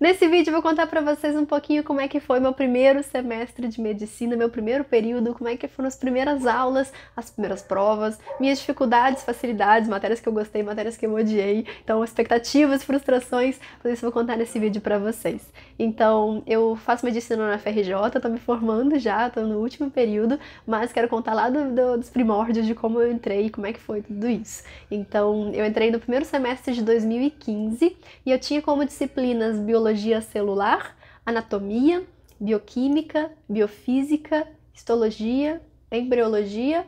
Nesse vídeo eu vou contar para vocês um pouquinho como é que foi meu primeiro semestre de medicina, meu primeiro período, como é que foram as primeiras aulas, as primeiras provas, minhas dificuldades, facilidades, matérias que eu gostei, matérias que eu odiei, então expectativas, frustrações, tudo isso eu vou contar nesse vídeo para vocês. Então, eu faço medicina na FRJ, tô me formando já, tô no último período, mas quero contar lá do, do, dos primórdios de como eu entrei, como é que foi tudo isso. Então, eu entrei no primeiro semestre de 2015 e eu tinha como disciplinas biologia celular, anatomia, bioquímica, biofísica, histologia, embriologia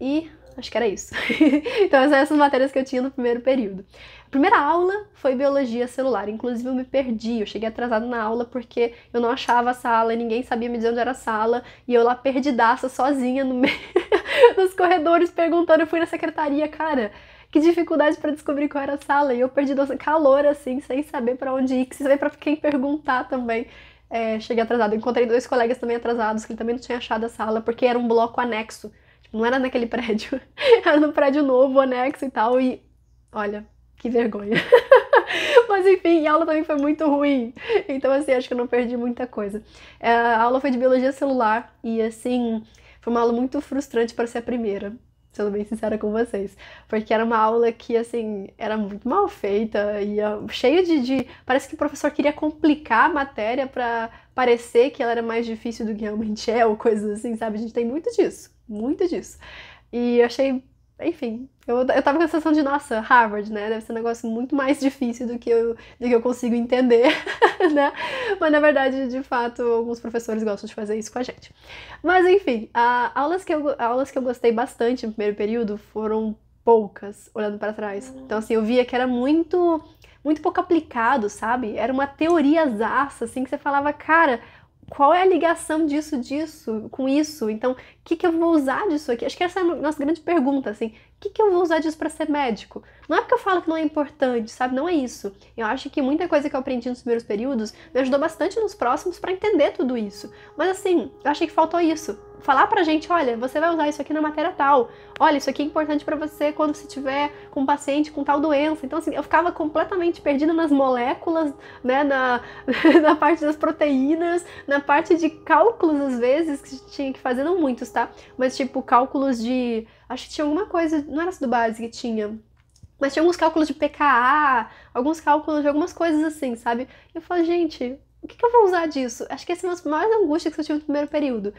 e Acho que era isso. então, essas são essas matérias que eu tinha no primeiro período. A primeira aula foi biologia celular. Inclusive, eu me perdi. Eu cheguei atrasado na aula porque eu não achava a sala, ninguém sabia me dizer onde era a sala. E eu lá perdidaça, sozinha, no meio dos corredores, perguntando. Eu fui na secretaria, cara que dificuldade para descobrir qual era a sala. E eu perdi calor, assim, sem saber para onde ir, sem saber para quem perguntar também. É, cheguei atrasado. Encontrei dois colegas também atrasados, que também não tinham achado a sala, porque era um bloco anexo. Não era naquele prédio, era no prédio novo, anexo e tal, e olha, que vergonha. Mas enfim, a aula também foi muito ruim. Então, assim, acho que eu não perdi muita coisa. É, a aula foi de biologia celular e, assim, foi uma aula muito frustrante para ser a primeira. Sendo bem sincera com vocês. Porque era uma aula que, assim, era muito mal feita e cheia de, de. Parece que o professor queria complicar a matéria para parecer que ela era mais difícil do que realmente é, ou coisas assim, sabe? A gente tem muito disso muito disso. E eu achei, enfim, eu, eu tava com a sensação de, nossa, Harvard, né? Deve ser um negócio muito mais difícil do que eu, do que eu consigo entender, né? Mas na verdade, de fato, alguns professores gostam de fazer isso com a gente. Mas enfim, a, aulas, que eu, aulas que eu gostei bastante no primeiro período foram poucas, olhando para trás. Uhum. Então, assim, eu via que era muito muito pouco aplicado, sabe? Era uma teoriazaça, assim, que você falava, cara, qual é a ligação disso, disso, com isso? Então, o que, que eu vou usar disso aqui? Acho que essa é a nossa grande pergunta, assim que, que eu vou usar disso para ser médico? Não é porque eu falo que não é importante, sabe? Não é isso. Eu acho que muita coisa que eu aprendi nos primeiros períodos me ajudou bastante nos próximos para entender tudo isso. Mas assim, eu achei que faltou isso. Falar pra gente, olha, você vai usar isso aqui na matéria tal. Olha, isso aqui é importante para você quando você tiver com um paciente com tal doença. Então assim, eu ficava completamente perdida nas moléculas, né, na, na parte das proteínas, na parte de cálculos às vezes que tinha que fazer, não muitos, tá? Mas tipo cálculos de Acho que tinha alguma coisa, não era do básico que tinha, mas tinha alguns cálculos de PKA, alguns cálculos de algumas coisas assim, sabe? E eu falei, gente, o que, que, eu vou usar disso? Acho que essa é das maiores angústias que eu tive no primeiro período.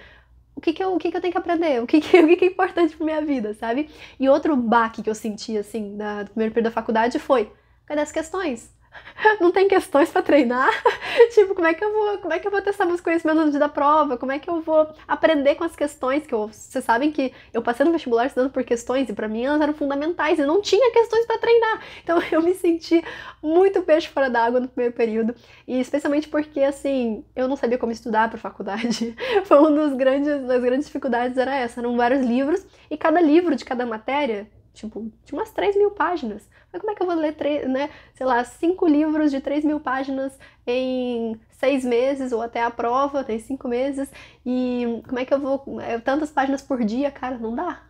O que, que, eu, o que, que eu tenho que aprender? O, que, que, o que, que é importante pra minha vida, sabe? E outro baque que eu senti, assim, da, do primeiro período da faculdade foi: cadê as questões? não tem questões para treinar. tipo, como é que eu vou, como é que eu vou testar meus conhecimentos no dia da prova? Como é que eu vou aprender com as questões que eu, vocês sabem que eu passei no vestibular estudando por questões e para mim elas eram fundamentais e não tinha questões para treinar. Então eu me senti muito peixe fora d'água no primeiro período e especialmente porque assim, eu não sabia como estudar para faculdade. Foi uma das grandes, das grandes dificuldades era essa, eram vários livros e cada livro de cada matéria tipo, de umas 3 mil páginas. Mas como é que eu vou ler, três, né, sei lá, cinco livros de 3 mil páginas em seis meses, ou até a prova, tem cinco meses, e como é que eu vou, é, tantas páginas por dia, cara, não dá,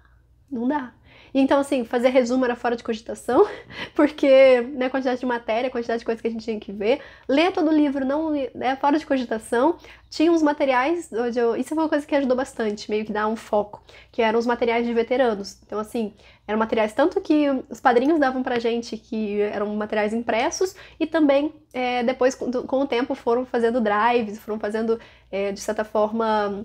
não dá então, assim, fazer resumo era fora de cogitação, porque né, a quantidade de matéria, a quantidade de coisa que a gente tinha que ver, ler todo o livro não é fora de cogitação. Tinha uns materiais onde eu, Isso foi uma coisa que ajudou bastante, meio que dar um foco, que eram os materiais de veteranos. Então, assim, eram materiais tanto que os padrinhos davam pra gente, que eram materiais impressos, e também é, depois, com, o tempo, foram fazendo drives, foram fazendo, é, de certa forma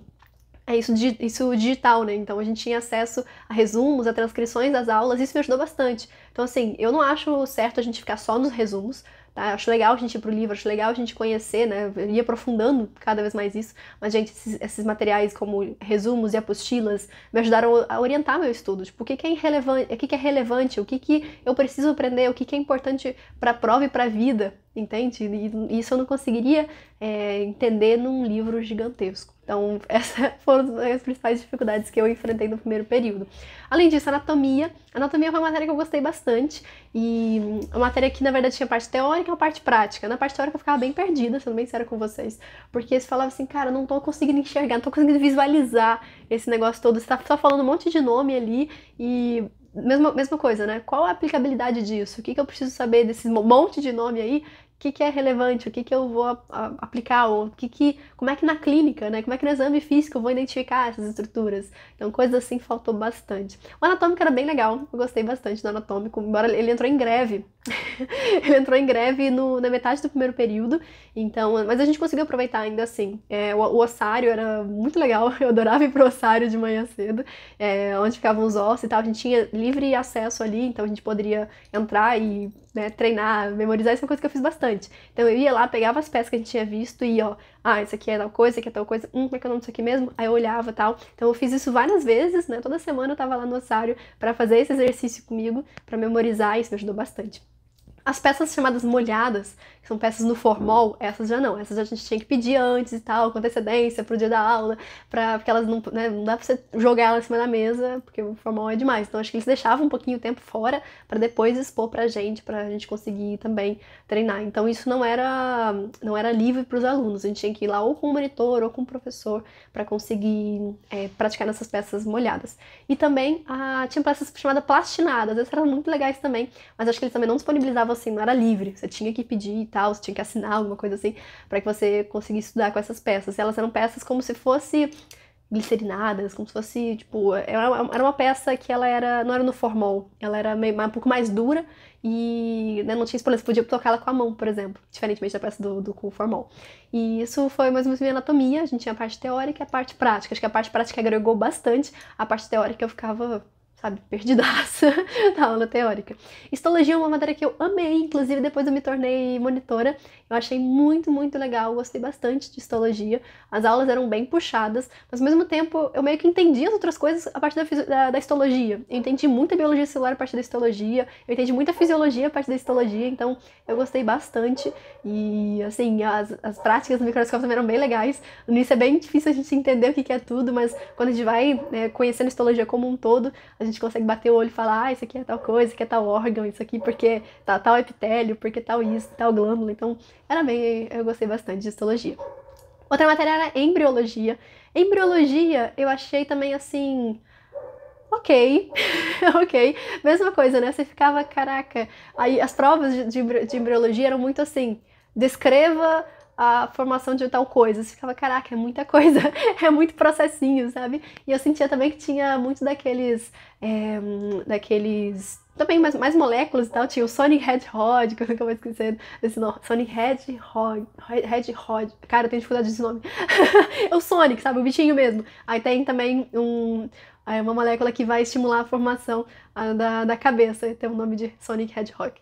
é isso, isso digital, né? Então a gente tinha acesso a resumos, a transcrições das aulas, isso me ajudou bastante. Então, assim, eu não acho certo a gente ficar só nos resumos, tá? Acho legal a gente ir pro livro, acho legal a gente conhecer, né? Eu ia aprofundando cada vez mais isso. Mas, gente, esses, esses, materiais como resumos e apostilas me ajudaram a orientar meu estudo. Tipo, o que, que é o que, que é relevante, o que, que eu preciso aprender, o que, que é importante pra prova e pra vida, entende? E isso eu não conseguiria é, entender num livro gigantesco. Então, essas foram as principais dificuldades que eu enfrentei no primeiro período. Além disso, anatomia. Anatomia foi uma matéria que eu gostei bastante. E uma matéria que, na verdade, tinha parte teórica e uma parte prática. Na parte teórica eu ficava bem perdida, sendo bem sincera com vocês. Porque você falava assim, cara, não tô conseguindo enxergar, não tô conseguindo visualizar esse negócio todo. Você tá só falando um monte de nome ali e mesma, mesma coisa, né? Qual a aplicabilidade disso? O que, que eu preciso saber desse monte de nome aí que, que é relevante, o que, que eu vou a, a, aplicar, ou que, que, como é que na clínica, né? Como é que no exame físico eu vou identificar essas estruturas? Então, coisas assim faltou bastante. O anatômico era bem legal, eu gostei bastante do anatômico, embora ele entrou em greve. ele entrou em greve no, na metade do primeiro período, então, mas a gente conseguiu aproveitar ainda assim. É, o, o, ossário era muito legal, eu adorava ir pro ossário de manhã cedo, é, onde ficavam os ossos e tal, a gente tinha livre acesso ali, então a gente poderia entrar e né, treinar, memorizar, isso é uma coisa que eu fiz bastante. Então eu ia lá, pegava as peças que a gente tinha visto e ó, ah, isso aqui é tal coisa, isso aqui é tal coisa, hum, como é que é o nome disso aqui mesmo? Aí eu olhava tal. Então eu fiz isso várias vezes, né, toda semana eu tava lá no ossário para fazer esse exercício comigo, para memorizar, e isso me ajudou bastante. As peças chamadas molhadas, que são peças no formol, essas já não. Essas a gente tinha que pedir antes e tal, com antecedência, pro dia da aula, pra, porque elas não, né, não dá pra você jogar elas em cima da mesa, porque o formol é demais. Então acho que eles deixavam um pouquinho o tempo fora para depois expor pra gente, pra gente conseguir também treinar. Então isso não era, não era livre para os alunos. A gente tinha que ir lá ou com o monitor ou com o professor para conseguir é, praticar nessas peças molhadas. E também a, ah, tinha peças chamadas plastinadas, essas eram muito legais também, mas acho que eles também não disponibilizavam assim, não era livre. Você tinha que pedir e tal, você tinha que assinar alguma coisa assim, para que você conseguisse estudar com essas peças. E elas eram peças como se fosse glicerinadas, como se fosse, tipo, era é, é uma, era uma peça que ela era, não era no formol, ela era meio, um pouco mais dura e né, não tinha espoleta, você podia tocar ela com a mão, por exemplo, diferentemente da peça do, do com formol. E isso foi mais ou menos minha anatomia, a gente tinha a parte teórica e a parte prática, acho que a parte prática agregou bastante, a parte teórica eu ficava sabe, perdidaça na aula teórica. Histologia é uma matéria que eu amei, inclusive depois eu me tornei monitora. Eu achei muito, muito legal, gostei bastante de histologia. As aulas eram bem puxadas, mas ao mesmo tempo eu meio que entendi as outras coisas a partir da, da, da histologia. Eu entendi muita biologia celular a partir da histologia, eu entendi muita fisiologia a partir da histologia, então eu gostei bastante. E, assim, as, as práticas do microscópio também eram bem legais. No início é bem difícil a gente entender o que, que é tudo, mas quando a gente vai né, conhecendo a histologia como um todo, a gente consegue bater o olho e falar, ah, isso aqui é tal coisa, isso aqui é tal órgão, isso aqui porque tá tal epitélio, porque tal isso, tal glândula. Então, era bem, eu gostei bastante de histologia. Outra matéria era embriologia. Embriologia eu achei também assim. Ok, ok. Mesma coisa, né? Você ficava, caraca. Aí as provas de, de, de embriologia eram muito assim: descreva a formação de tal coisa. ficava, caraca, é muita coisa, é muito processinho, sabe? E eu sentia também que tinha muito daqueles. É, daqueles também mais, mais moléculas e tal. Tinha o Sonic Hedgehog, que eu nunca vou esquecer desse nome. Sonic Hedgehog. Hedgehog. Cara, eu tenho dificuldade desse nome. é o Sonic, sabe? O bichinho mesmo. Aí tem também um, é uma molécula que vai estimular a formação da, da cabeça. Tem o nome de Sonic Hedgehog.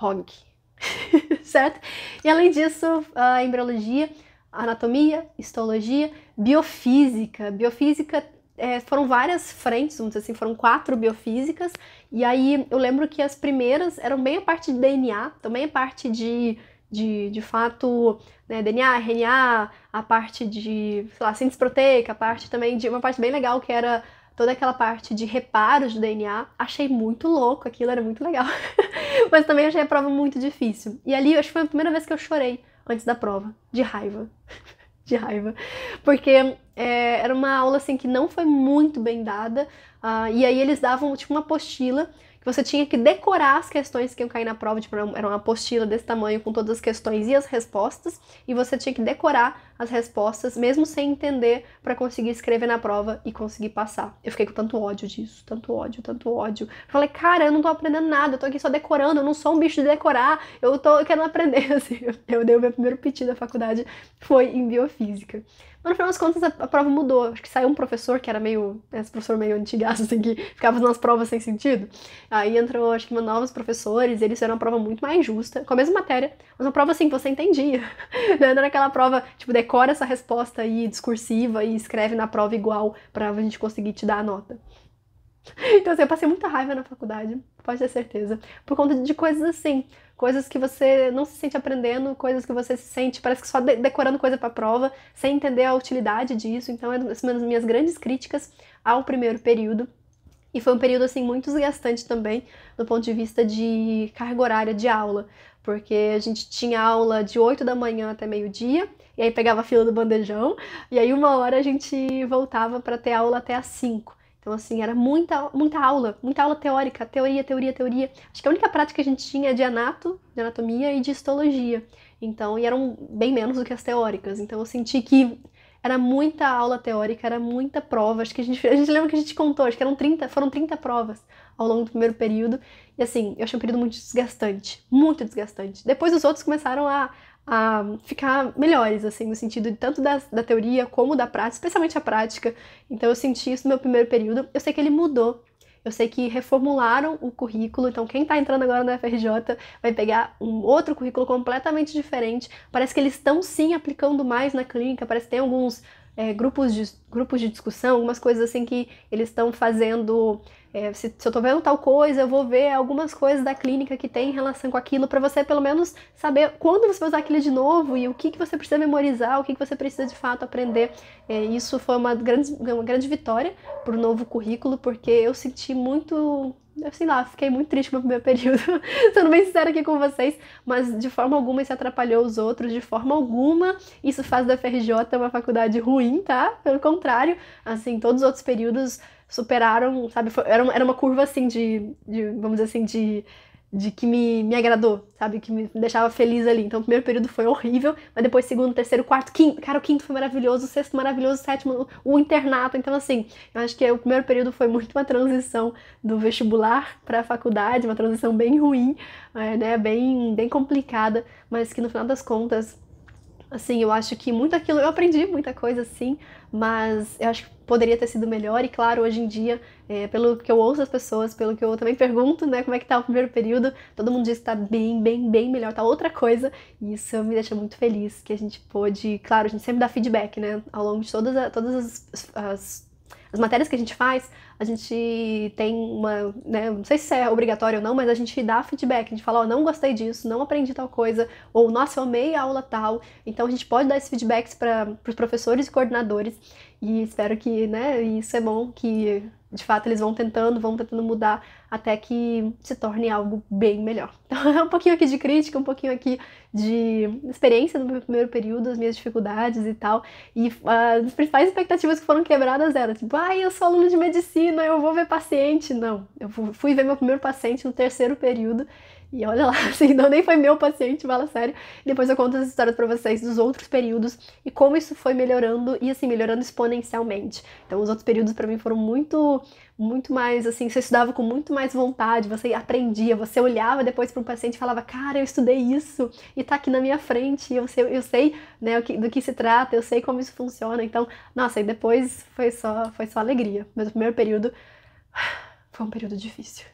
Hog. certo? E além disso, a embriologia, anatomia, histologia, biofísica. Biofísica é, foram várias frentes, vamos dizer assim, foram quatro biofísicas. E aí eu lembro que as primeiras eram bem a parte de DNA, também a parte de, de, de fato, né, DNA, RNA, a parte de, sei lá, síntese proteica, a parte também de uma parte bem legal que era toda aquela parte de reparos do DNA, achei muito louco, aquilo era muito legal. Mas também achei a prova muito difícil. E ali acho que foi a primeira vez que eu chorei antes da prova, de raiva. de raiva. Porque é, era uma aula assim que não foi muito bem dada. Uh, e aí eles davam tipo uma apostila que você tinha que decorar as questões que iam cair na prova. Tipo, era uma apostila desse tamanho com todas as questões e as respostas. E você tinha que decorar as respostas, mesmo sem entender, para conseguir escrever na prova e conseguir passar. Eu fiquei com tanto ódio disso, tanto ódio, tanto ódio. Eu falei, cara, eu não tô aprendendo nada, eu tô aqui só decorando, eu não sou um bicho de decorar, eu tô eu quero aprender. Assim, eu dei o meu primeiro piti da faculdade, foi em biofísica. Mas no final das contas, a, prova mudou. Acho que saiu um professor que era meio. Né, esse professor meio antigaço, assim, que ficava fazendo as provas sem sentido. Aí entrou, acho que novos professores, eles fizeram uma prova muito mais justa, com a mesma matéria, mas uma prova assim que você entendia. Não era aquela prova, tipo, de decora essa resposta aí discursiva e escreve na prova igual para a gente conseguir te dar a nota. Então, assim, eu passei muita raiva na faculdade, pode ter certeza, por conta de coisas assim, coisas que você não se sente aprendendo, coisas que você se sente, parece que só de decorando coisa para prova, sem entender a utilidade disso. Então, é uma das minhas grandes críticas ao primeiro período. E foi um período, assim, muito desgastante também, do ponto de vista de carga horária de aula porque a gente tinha aula de 8 da manhã até meio-dia, e aí pegava a fila do bandejão, e aí uma hora a gente voltava para ter aula até às 5. Então, assim, era muita, muita aula, muita aula teórica, teoria, teoria, teoria. Acho que a única prática que a gente tinha é de anato, de anatomia e de histologia. Então, e eram bem menos do que as teóricas. Então, eu senti que era muita aula teórica, era muita prova. Acho que a gente, a gente lembra que a gente contou, acho que eram 30, foram 30 provas ao longo do primeiro período. E assim, eu achei um período muito desgastante, muito desgastante. Depois os outros começaram a, a ficar melhores, assim, no sentido de tanto da, da teoria como da prática, especialmente a prática. Então eu senti isso no meu primeiro período. Eu sei que ele mudou eu sei que reformularam o currículo, então quem está entrando agora na FRJ vai pegar um outro currículo completamente diferente. Parece que eles estão sim aplicando mais na clínica, parece que tem alguns é, grupos, de, grupos de discussão, algumas coisas assim que eles estão fazendo é, se, se, eu tô vendo tal coisa, eu vou ver algumas coisas da clínica que tem em relação com aquilo, para você pelo menos saber quando você vai usar aquilo de novo e o que, que você precisa memorizar, o que, que você precisa de fato aprender. É, isso foi uma grande, uma grande vitória pro novo currículo, porque eu senti muito eu sei lá, fiquei muito triste com o meu período, sendo bem sincera aqui com vocês, mas de forma alguma isso atrapalhou os outros, de forma alguma isso faz da FRJ uma faculdade ruim, tá? Pelo contrário, assim, todos os outros períodos superaram, sabe? Foi, era, uma, era uma curva assim de, de, vamos dizer assim, de, de que me, me agradou, sabe? Que me deixava feliz ali. Então, o primeiro período foi horrível, mas depois, segundo, terceiro, quarto, quinto. Cara, o quinto foi maravilhoso, o sexto maravilhoso, o sétimo, o internato. Então, assim, eu acho que o primeiro período foi muito uma transição do vestibular para a faculdade, uma transição bem ruim, eh, né? Bem, bem complicada, mas que no final das contas assim, eu acho que muito aquilo eu aprendi muita coisa assim, mas eu acho que poderia ter sido melhor. E claro, hoje em dia, é, pelo que eu ouço as pessoas, pelo que eu também pergunto, né, como é que tá o primeiro período, todo mundo diz que tá bem, bem, bem melhor, tá outra coisa. E isso me deixa muito feliz que a gente pôde, claro, a gente sempre dá feedback, né, ao longo de todas, a, todas as, as as matérias que a gente faz, a gente tem uma, né, não sei se é obrigatório ou não, mas a gente dá feedback, a gente fala, ó, oh, não gostei disso, não aprendi tal coisa, ou nossa, eu amei a aula tal. Então a gente pode dar esses feedbacks para os professores e coordenadores e espero que, né, isso é bom que de fato eles vão tentando, vão tentando mudar até que se torne algo bem melhor. Então é um pouquinho aqui de crítica, um pouquinho aqui de experiência do meu primeiro período, as minhas dificuldades e tal. E uh, as principais expectativas que foram quebradas eram tipo, ai, ah, eu sou aluno de medicina, eu vou ver paciente. Não, eu fui ver meu primeiro paciente no terceiro período e olha lá, assim, não nem foi meu paciente, fala sério. Depois eu conto as histórias para vocês dos outros períodos e como isso foi melhorando e assim, melhorando exponencialmente. Então, os outros períodos para mim foram muito muito mais assim, você estudava com muito mais vontade, você aprendia, você olhava depois para um paciente e falava: "Cara, eu estudei isso e está aqui na minha frente, eu sei, eu sei, né, do que se trata, eu sei como isso funciona". Então, nossa, e depois foi só foi só alegria. Mas o primeiro período foi um período difícil.